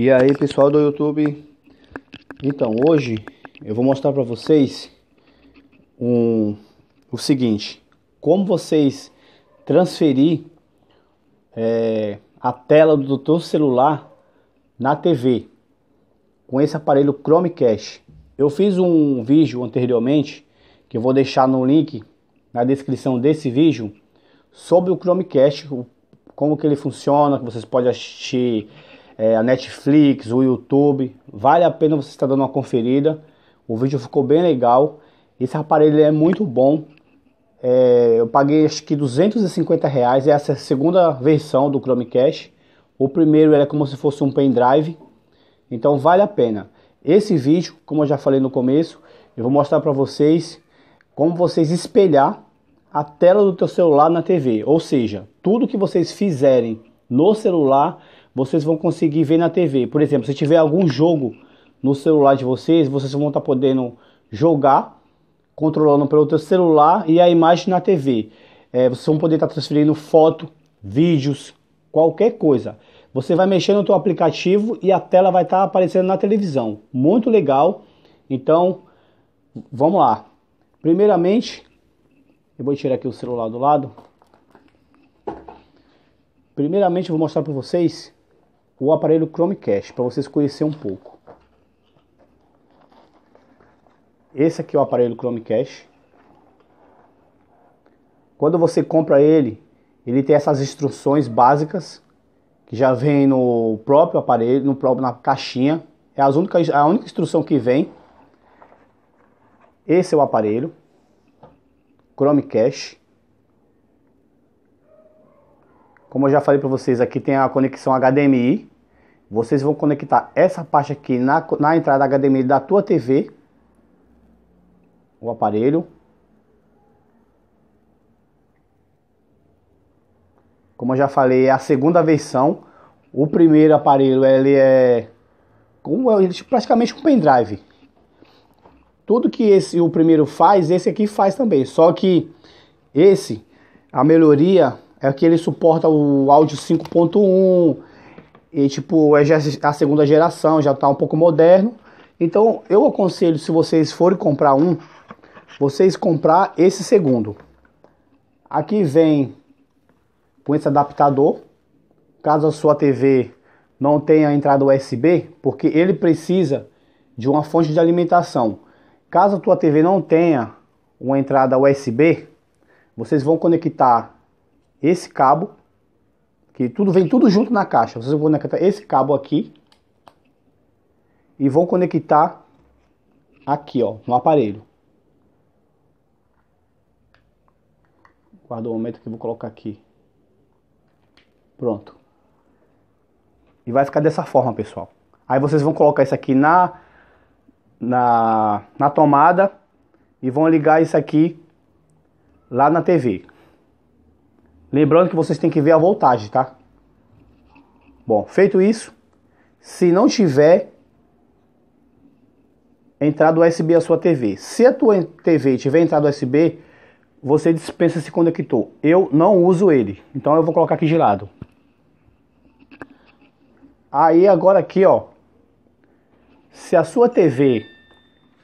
E aí, pessoal do YouTube. Então, hoje eu vou mostrar para vocês um, o seguinte: como vocês transferir é, a tela do seu celular na TV com esse aparelho Chromecast. Eu fiz um vídeo anteriormente que eu vou deixar no link na descrição desse vídeo sobre o Chromecast, como que ele funciona, que vocês podem assistir é, a Netflix, o YouTube. Vale a pena você estar dando uma conferida. O vídeo ficou bem legal. Esse aparelho é muito bom. É, eu paguei acho que 250 reais. É essa é a segunda versão do Chromecast. O primeiro era como se fosse um pendrive. Então vale a pena. Esse vídeo, como eu já falei no começo, eu vou mostrar para vocês como vocês espelhar a tela do teu celular na TV. Ou seja, tudo que vocês fizerem no celular vocês vão conseguir ver na TV. Por exemplo, se tiver algum jogo no celular de vocês, vocês vão estar tá podendo jogar, controlando pelo seu celular e a imagem na TV. É, vocês vão poder estar tá transferindo foto, vídeos, qualquer coisa. Você vai mexer no seu aplicativo e a tela vai estar tá aparecendo na televisão. Muito legal. Então, vamos lá. Primeiramente, eu vou tirar aqui o celular do lado. Primeiramente, eu vou mostrar para vocês o aparelho Chromecast, para vocês conhecerem um pouco. Esse aqui é o aparelho Chromecast. Quando você compra ele, ele tem essas instruções básicas que já vem no próprio aparelho, no próprio na caixinha. É as únicas, a única instrução que vem. Esse é o aparelho Chromecast. Como eu já falei para vocês, aqui tem a conexão HDMI. Vocês vão conectar essa parte aqui na, na entrada HDMI da tua TV. O aparelho. Como eu já falei, é a segunda versão. O primeiro aparelho, ele é, é praticamente um pendrive. Tudo que esse o primeiro faz, esse aqui faz também. Só que esse, a melhoria é que ele suporta o áudio 5.1 e tipo, é já a segunda geração, já está um pouco moderno. Então, eu aconselho se vocês forem comprar um, vocês comprar esse segundo. Aqui vem com esse adaptador. Caso a sua TV não tenha entrada USB, porque ele precisa de uma fonte de alimentação. Caso a tua TV não tenha uma entrada USB, vocês vão conectar esse cabo, que tudo vem tudo junto na caixa. Vocês vão conectar esse cabo aqui e vão conectar aqui, ó, no aparelho. Guarda o momento que eu vou colocar aqui. Pronto. E vai ficar dessa forma, pessoal. Aí vocês vão colocar isso aqui na, na, na tomada e vão ligar isso aqui lá na TV. Lembrando que vocês têm que ver a voltagem, tá? Bom, feito isso, se não tiver entrada USB a sua TV, se a tua TV tiver entrada USB, você dispensa esse conector. Eu não uso ele, então eu vou colocar aqui de lado. Aí agora aqui, ó, se a sua TV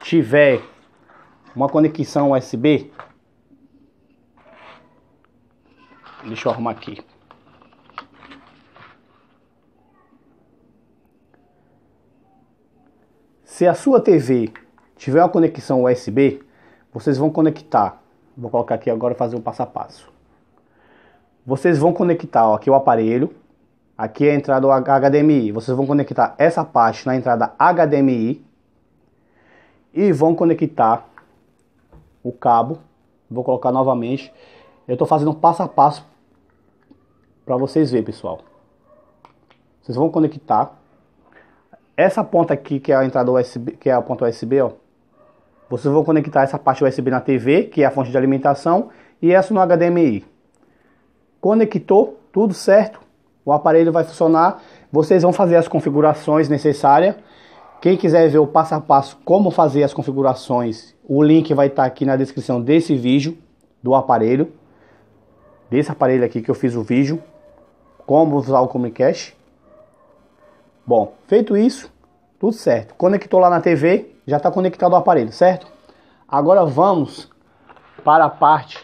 tiver uma conexão USB, Deixa eu arrumar aqui. Se a sua TV tiver uma conexão USB, vocês vão conectar. Vou colocar aqui agora fazer um passo a passo. Vocês vão conectar ó, aqui o aparelho. Aqui é a entrada HDMI. Vocês vão conectar essa parte na entrada HDMI. E vão conectar o cabo. Vou colocar novamente. Eu estou fazendo passo a passo para vocês verem, pessoal. Vocês vão conectar essa ponta aqui que é a entrada USB, que é a ponta USB, ó. Vocês vão conectar essa parte USB na TV, que é a fonte de alimentação, e essa no HDMI. Conectou, tudo certo. O aparelho vai funcionar. Vocês vão fazer as configurações necessárias. Quem quiser ver o passo a passo como fazer as configurações, o link vai estar tá aqui na descrição desse vídeo do aparelho. Desse aparelho aqui que eu fiz o vídeo como usar o Comicast? Bom, feito isso, tudo certo. Conectou lá na TV, já está conectado ao aparelho, certo? Agora vamos para a parte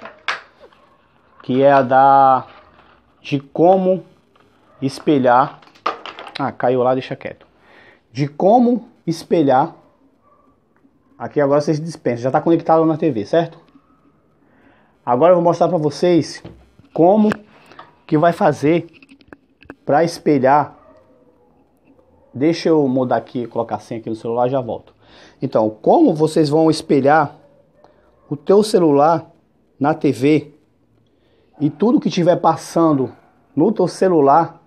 que é a da de como espelhar. Ah, caiu lá, deixa quieto. De como espelhar. Aqui agora vocês dispensam, já está conectado na TV, certo? Agora eu vou mostrar para vocês como que vai fazer para espelhar. Deixa eu mudar aqui, colocar a senha aqui no celular, já volto. Então, como vocês vão espelhar o teu celular na TV e tudo que estiver passando no teu celular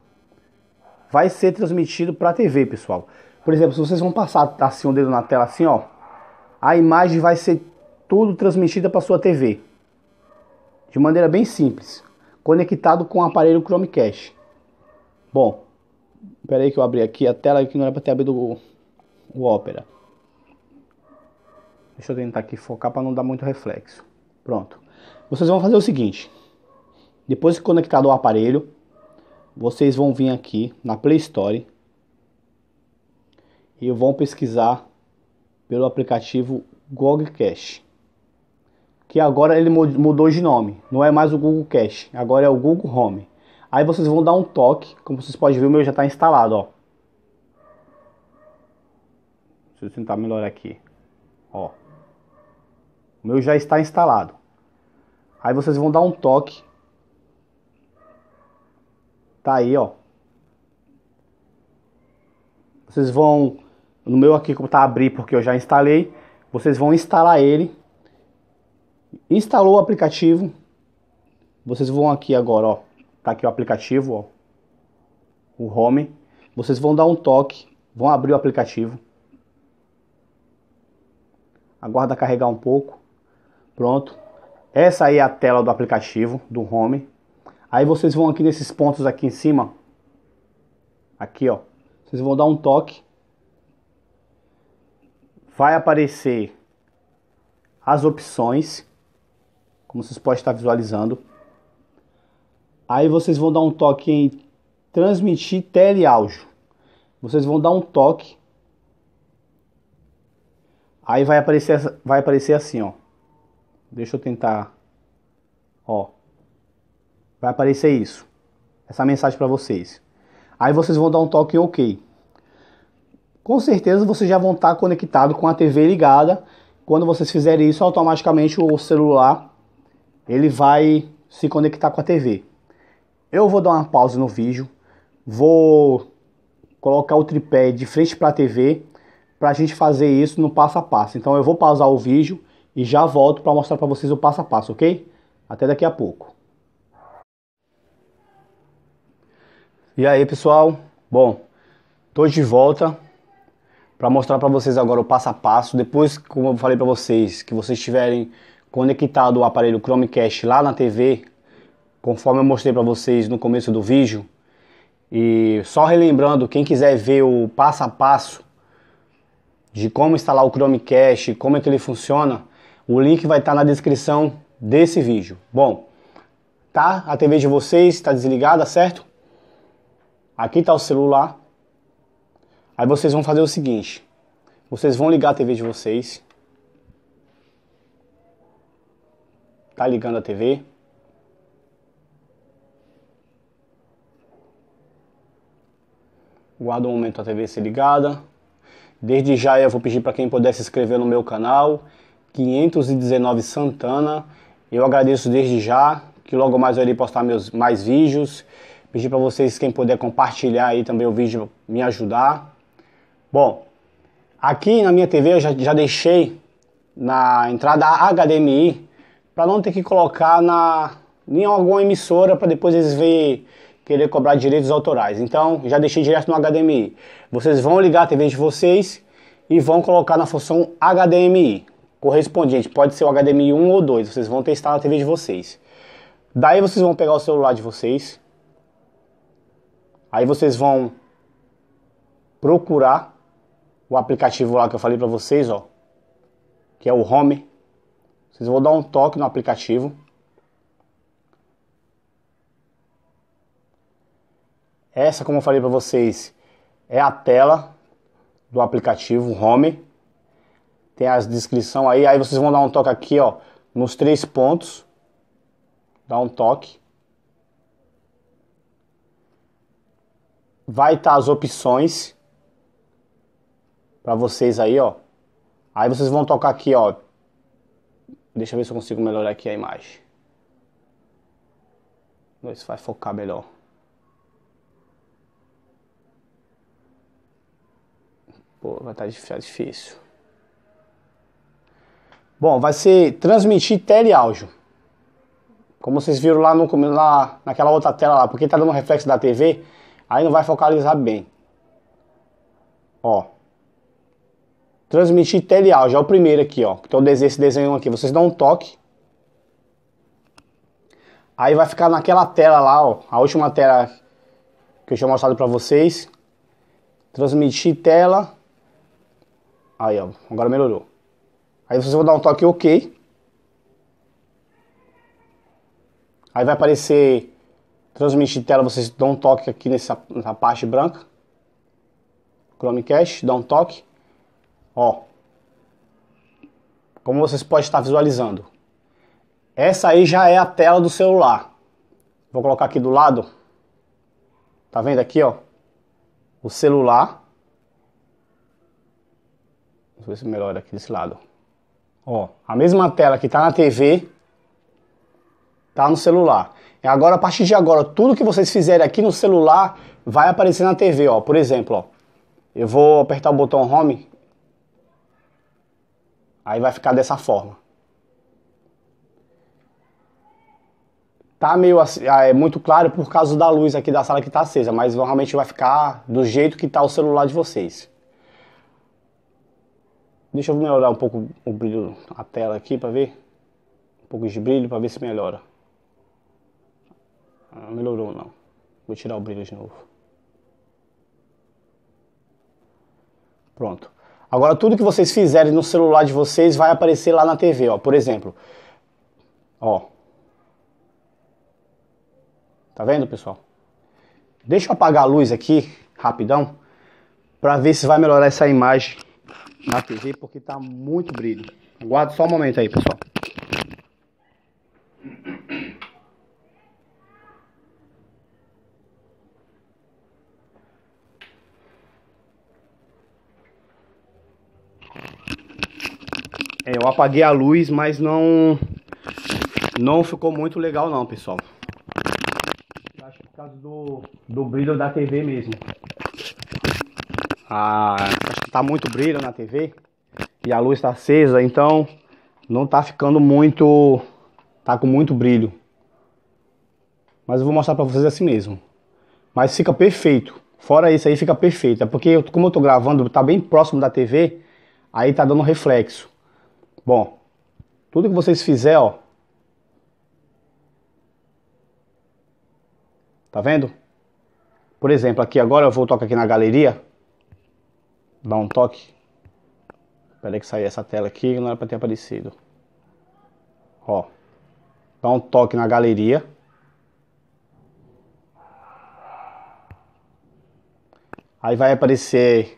vai ser transmitido para a TV, pessoal. Por exemplo, se vocês vão passar assim o um dedo na tela assim, ó, a imagem vai ser tudo transmitida para sua TV. De maneira bem simples, conectado com o aparelho Chromecast. Bom, peraí que eu abri aqui a tela que não era para ter abrido o, o Opera. Deixa eu tentar aqui focar para não dar muito reflexo. Pronto. Vocês vão fazer o seguinte. Depois de conectado o aparelho, vocês vão vir aqui na Play Store e vão pesquisar pelo aplicativo Google Cache, Que agora ele mudou de nome, não é mais o Google Cache, agora é o Google Home. Aí vocês vão dar um toque, como vocês podem ver, o meu já está instalado, ó. Deixa eu tentar melhorar aqui. Ó. O meu já está instalado. Aí vocês vão dar um toque. Tá aí, ó. Vocês vão no meu aqui como tá abrir porque eu já instalei, vocês vão instalar ele. Instalou o aplicativo. Vocês vão aqui agora, ó. Tá aqui o aplicativo, ó. O Home. Vocês vão dar um toque, vão abrir o aplicativo. Aguarda carregar um pouco. Pronto. Essa aí é a tela do aplicativo, do Home. Aí vocês vão aqui nesses pontos aqui em cima. Aqui, ó. Vocês vão dar um toque. Vai aparecer as opções, como vocês podem estar visualizando. Aí vocês vão dar um toque em transmitir teleáudio. Vocês vão dar um toque. Aí vai aparecer, vai aparecer assim, ó. Deixa eu tentar. Ó. Vai aparecer isso. Essa mensagem para vocês. Aí vocês vão dar um toque em OK. Com certeza vocês já vão estar conectado com a TV ligada. Quando vocês fizerem isso, automaticamente o celular ele vai se conectar com a TV. Eu vou dar uma pausa no vídeo, vou colocar o tripé de frente para a TV para a gente fazer isso no passo a passo. Então eu vou pausar o vídeo e já volto para mostrar para vocês o passo a passo, ok? Até daqui a pouco. E aí pessoal, bom, tô de volta para mostrar para vocês agora o passo a passo. Depois, como eu falei para vocês, que vocês tiverem conectado o aparelho Chromecast lá na TV, conforme eu mostrei para vocês no começo do vídeo. E só relembrando, quem quiser ver o passo a passo de como instalar o Chromecast, como é que ele funciona, o link vai estar tá na descrição desse vídeo. Bom, tá? A TV de vocês está desligada, certo? Aqui está o celular. Aí vocês vão fazer o seguinte: vocês vão ligar a TV de vocês. Tá ligando a TV. Guarda um momento a TV ser ligada. Desde já eu vou pedir para quem puder se inscrever no meu canal, 519 Santana. Eu agradeço desde já, que logo mais eu irei postar meus mais vídeos. Pedir para vocês, quem puder compartilhar aí também o vídeo, me ajudar. Bom, aqui na minha TV eu já, já deixei na entrada HDMI para não ter que colocar na em alguma emissora para depois eles verem querer cobrar direitos autorais. Então, já deixei direto no HDMI. Vocês vão ligar a TV de vocês e vão colocar na função HDMI correspondente. Pode ser o HDMI 1 ou 2, vocês vão testar na TV de vocês. Daí vocês vão pegar o celular de vocês. Aí vocês vão procurar o aplicativo lá que eu falei para vocês, ó, que é o Home. Vocês vão dar um toque no aplicativo. Essa, como eu falei para vocês, é a tela do aplicativo Home. Tem as descrição aí, aí vocês vão dar um toque aqui, ó, nos três pontos. Dá um toque. Vai estar tá as opções para vocês aí, ó. Aí vocês vão tocar aqui, ó. Deixa eu ver se eu consigo melhorar aqui a imagem. se vai focar melhor. Pô, vai estar tá, tá difícil. Bom, vai ser transmitir áudio. Como vocês viram lá, no, lá naquela outra tela lá, porque tá dando um reflexo da TV, aí não vai focalizar bem. Ó. Transmitir áudio, é o primeiro aqui, ó. Então esse desenho aqui, vocês dão um toque. Aí vai ficar naquela tela lá, ó, a última tela que eu tinha mostrado pra vocês. Transmitir tela Aí, ó, agora melhorou. Aí vocês vão dar um toque OK. Aí vai aparecer transmitir tela, vocês dão um toque aqui nessa, nessa parte branca. Chromecast, dá um toque. Ó. Como vocês podem estar visualizando. Essa aí já é a tela do celular. Vou colocar aqui do lado. Tá vendo aqui, ó? O celular Vamos ver se melhora aqui desse lado. Ó, a mesma tela que tá na TV, tá no celular. E agora, a partir de agora, tudo que vocês fizerem aqui no celular vai aparecer na TV, ó. Por exemplo, ó. Eu vou apertar o botão Home. Aí vai ficar dessa forma. Tá meio assim, ah, é muito claro por causa da luz aqui da sala que tá acesa, mas realmente vai ficar do jeito que tá o celular de vocês. Deixa eu melhorar um pouco o brilho, a tela aqui para ver. Um pouco de brilho para ver se melhora. Ah, melhorou não. Vou tirar o brilho de novo. Pronto. Agora tudo que vocês fizerem no celular de vocês vai aparecer lá na TV, ó. Por exemplo, ó. Tá vendo, pessoal? Deixa eu apagar a luz aqui rapidão para ver se vai melhorar essa imagem na TV porque tá muito brilho. Aguardo só um momento aí, pessoal. É, eu apaguei a luz, mas não não ficou muito legal não, pessoal. Acho que por causa do, do brilho da TV mesmo acho que tá muito brilho na TV e a luz está acesa, então não tá ficando muito, tá com muito brilho. Mas eu vou mostrar para vocês assim mesmo. Mas fica perfeito. Fora isso aí fica perfeito, é porque eu, como eu tô gravando, tá bem próximo da TV, aí tá dando reflexo. Bom, tudo que vocês fizer, ó, Tá vendo? Por exemplo, aqui agora eu vou tocar aqui na galeria dar um toque. Peraí que saiu essa tela aqui, não era pra ter aparecido. Ó. Dá um toque na galeria. Aí vai aparecer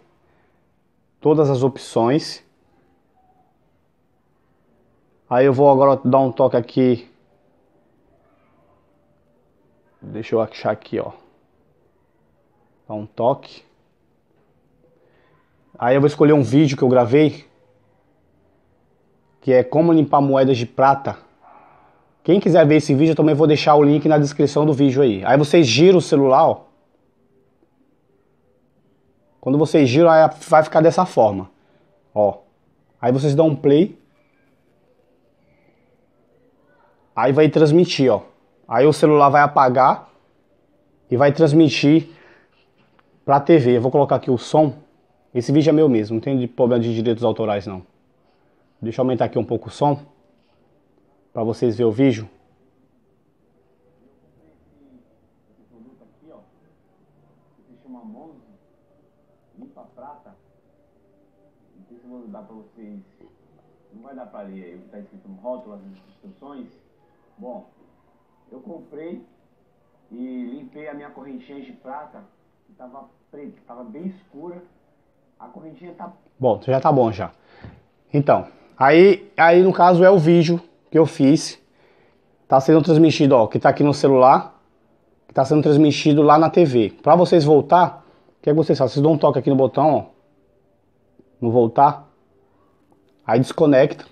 todas as opções. Aí eu vou agora dar um toque aqui. Deixa eu achar aqui, ó. Dá um toque. Aí eu vou escolher um vídeo que eu gravei, que é como limpar moedas de prata. Quem quiser ver esse vídeo, eu também vou deixar o link na descrição do vídeo aí. Aí vocês giram o celular, ó. Quando vocês giram, vai ficar dessa forma. Ó. Aí vocês dão um play. Aí vai transmitir, ó. Aí o celular vai apagar e vai transmitir para a TV. Eu vou colocar aqui o som. Esse vídeo é meu mesmo, não tem problema de direitos autorais não. Deixa eu aumentar aqui um pouco o som para vocês verem o vídeo. dar para vocês, não vai dar para ler o que tá escrito no rótulo, as instruções. Bom, eu comprei e limpei a minha correntinha de prata, que estava preta, estava bem escura, a corridinha tá. Bom, então já tá bom já. Então, aí, aí no caso é o vídeo que eu fiz. Tá sendo transmitido, ó, que tá aqui no celular. Que tá sendo transmitido lá na TV. Pra vocês voltar, o que é que vocês fazem? Vocês dão um toque aqui no botão, ó. No voltar. Aí desconecta.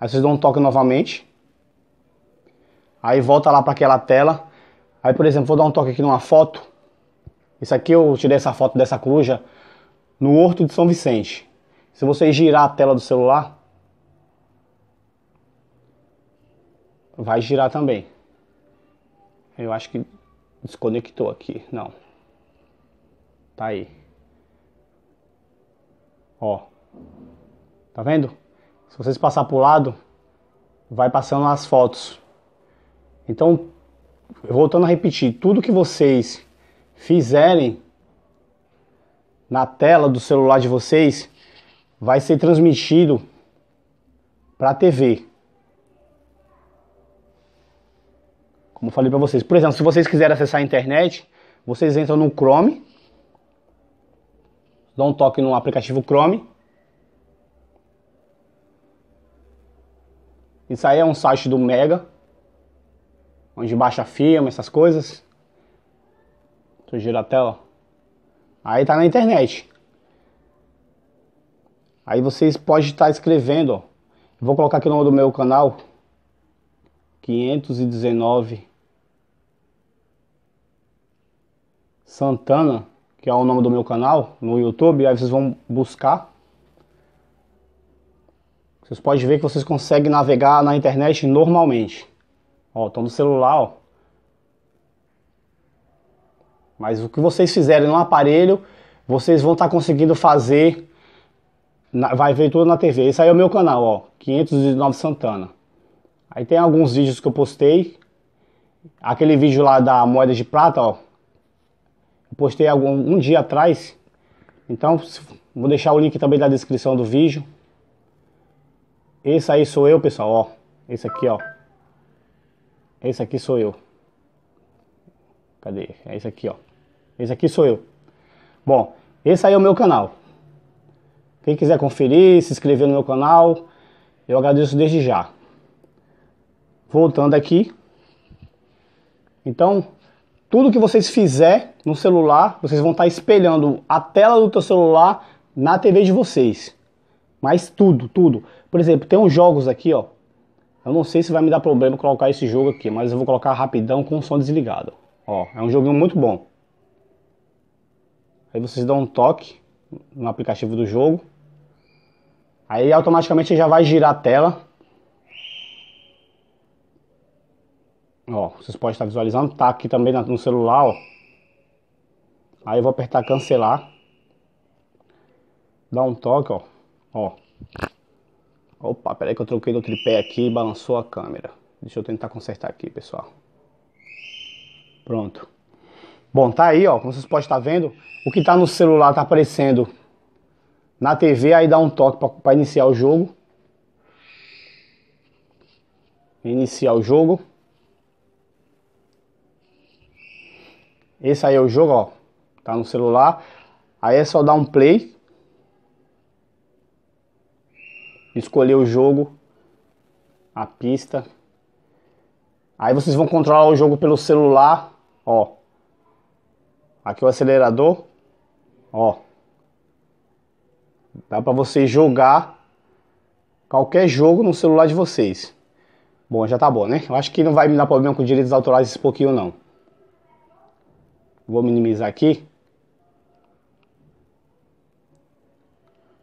Aí vocês dão um toque novamente. Aí volta lá para aquela tela. Aí, por exemplo, vou dar um toque aqui numa foto. Isso aqui eu tirei essa foto dessa coruja no Horto de São Vicente. Se você girar a tela do celular, vai girar também. Eu acho que desconectou aqui. Não. Tá aí. Ó. Tá vendo? Se vocês passar pro lado, vai passando as fotos. Então, voltando a repetir, tudo que vocês fizerem na tela do celular de vocês vai ser transmitido para a TV. Como falei para vocês. Por exemplo, se vocês quiserem acessar a internet, vocês entram no Chrome, dão um toque no aplicativo Chrome. Isso aí é um site do Mega, onde baixa filme, essas coisas. Deixa eu girar a tela. Aí tá na internet. Aí vocês podem estar escrevendo, ó. Vou colocar aqui o nome do meu canal. 519 Santana, que é o nome do meu canal no YouTube. Aí vocês vão buscar. Vocês podem ver que vocês conseguem navegar na internet normalmente. Ó, tô no celular, ó. Mas o que vocês fizerem no aparelho, vocês vão estar tá conseguindo fazer. Na, vai ver tudo na TV. Esse aí é o meu canal, ó. 509 Santana. Aí tem alguns vídeos que eu postei. Aquele vídeo lá da moeda de prata, ó. Eu postei algum, um dia atrás. Então, vou deixar o link também na descrição do vídeo. Esse aí sou eu, pessoal, ó. Esse aqui, ó. Esse aqui sou eu. Cadê? É esse aqui, ó. Esse aqui sou eu. Bom, esse aí é o meu canal. Quem quiser conferir, se inscrever no meu canal, eu agradeço desde já. Voltando aqui. Então, tudo que vocês fizer no celular, vocês vão estar espelhando a tela do teu celular na TV de vocês. Mas tudo, tudo. Por exemplo, tem uns jogos aqui, ó. Eu não sei se vai me dar problema colocar esse jogo aqui, mas eu vou colocar rapidão com o som desligado. Ó, é um joguinho muito bom. Aí vocês dão um toque no aplicativo do jogo. Aí automaticamente já vai girar a tela. Ó, vocês podem estar visualizando, tá aqui também no celular, ó. Aí eu vou apertar cancelar. Dá um toque, ó. Ó. Opa, peraí que eu troquei do tripé aqui e balançou a câmera. Deixa eu tentar consertar aqui, pessoal. Pronto. Bom, tá aí, ó, como vocês podem estar vendo, o que tá no celular tá aparecendo na TV, aí dá um toque para iniciar o jogo. Iniciar o jogo. Esse aí é o jogo, ó. Tá no celular. Aí é só dar um play. Escolher o jogo, a pista. Aí vocês vão controlar o jogo pelo celular Ó. Aqui o acelerador. Ó. Dá para você jogar qualquer jogo no celular de vocês. Bom, já tá bom, né? Eu acho que não vai me dar problema com direitos autorais esse pouquinho, não. Vou minimizar aqui.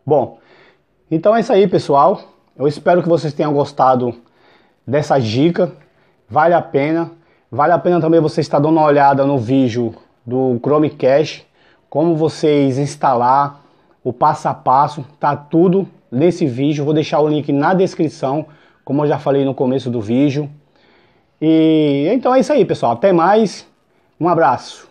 Bom, então é isso aí, pessoal. Eu espero que vocês tenham gostado dessa dica. Vale a pena. Vale a pena também você estar dando uma olhada no vídeo do Chromecast, como vocês instalar o passo a passo, tá tudo nesse vídeo. Vou deixar o link na descrição, como eu já falei no começo do vídeo. E então é isso aí, pessoal. Até mais. Um abraço.